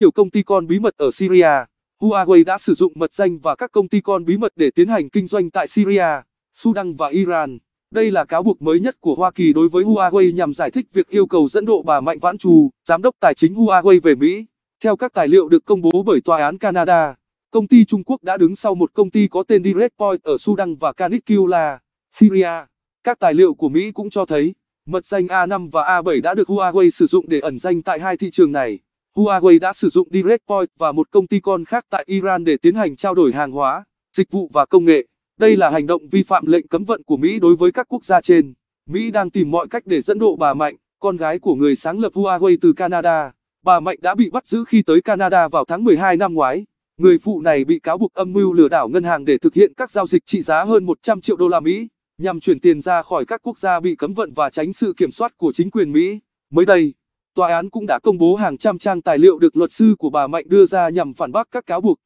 Kiểu công ty con bí mật ở Syria, Huawei đã sử dụng mật danh và các công ty con bí mật để tiến hành kinh doanh tại Syria, Sudan và Iran. Đây là cáo buộc mới nhất của Hoa Kỳ đối với Huawei nhằm giải thích việc yêu cầu dẫn độ bà Mạnh Vãn Trù, giám đốc tài chính Huawei về Mỹ. Theo các tài liệu được công bố bởi tòa án Canada, công ty Trung Quốc đã đứng sau một công ty có tên Direct Point ở Sudan và Kanikula, Syria. Các tài liệu của Mỹ cũng cho thấy, mật danh A5 và A7 đã được Huawei sử dụng để ẩn danh tại hai thị trường này. Huawei đã sử dụng DirectPoint và một công ty con khác tại Iran để tiến hành trao đổi hàng hóa, dịch vụ và công nghệ. Đây là hành động vi phạm lệnh cấm vận của Mỹ đối với các quốc gia trên. Mỹ đang tìm mọi cách để dẫn độ bà Mạnh, con gái của người sáng lập Huawei từ Canada. Bà Mạnh đã bị bắt giữ khi tới Canada vào tháng 12 năm ngoái. Người phụ này bị cáo buộc âm mưu lừa đảo ngân hàng để thực hiện các giao dịch trị giá hơn 100 triệu đô la Mỹ, nhằm chuyển tiền ra khỏi các quốc gia bị cấm vận và tránh sự kiểm soát của chính quyền Mỹ. Mới đây, tòa án cũng đã công bố hàng trăm trang tài liệu được luật sư của bà Mạnh đưa ra nhằm phản bác các cáo buộc.